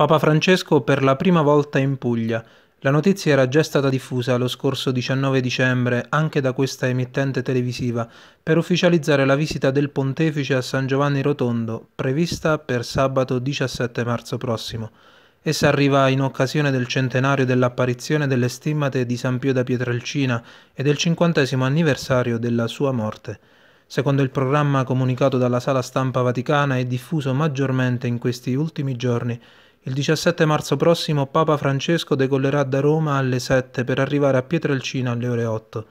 Papa Francesco per la prima volta in Puglia. La notizia era già stata diffusa lo scorso 19 dicembre anche da questa emittente televisiva per ufficializzare la visita del pontefice a San Giovanni Rotondo, prevista per sabato 17 marzo prossimo. Essa arriva in occasione del centenario dell'apparizione delle stimmate di San Pio da Pietrelcina e del 50 anniversario della sua morte. Secondo il programma comunicato dalla sala stampa vaticana e diffuso maggiormente in questi ultimi giorni, il 17 marzo prossimo Papa Francesco decollerà da Roma alle 7 per arrivare a Pietrelcina alle ore 8.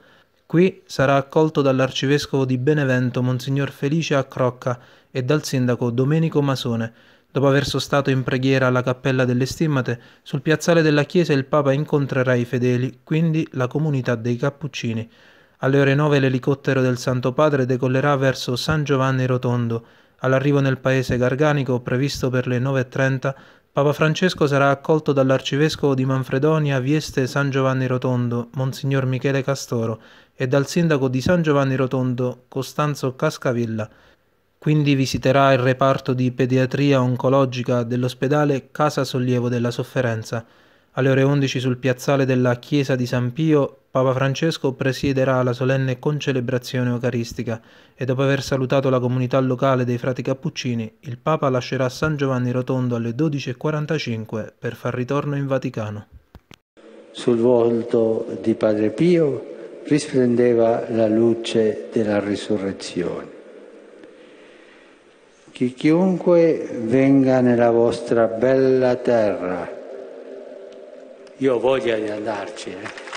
Qui sarà accolto dall'arcivescovo di Benevento Monsignor Felice Accrocca e dal sindaco Domenico Masone. Dopo aver sostato in preghiera alla Cappella delle Stimmate, sul piazzale della chiesa il Papa incontrerà i fedeli, quindi la comunità dei Cappuccini. Alle ore 9 l'elicottero del Santo Padre decollerà verso San Giovanni Rotondo. All'arrivo nel paese garganico, previsto per le 9.30, Papa Francesco sarà accolto dall'arcivescovo di Manfredonia Vieste San Giovanni Rotondo, Monsignor Michele Castoro, e dal sindaco di San Giovanni Rotondo, Costanzo Cascavilla. Quindi visiterà il reparto di pediatria oncologica dell'ospedale Casa Sollievo della Sofferenza. Alle ore 11 sul piazzale della Chiesa di San Pio, Papa Francesco presiederà la solenne concelebrazione eucaristica e dopo aver salutato la comunità locale dei frati cappuccini, il Papa lascerà San Giovanni Rotondo alle 12.45 per far ritorno in Vaticano. Sul volto di Padre Pio risplendeva la luce della risurrezione. Che chiunque venga nella vostra bella terra, io ho voglia di andarci. Eh.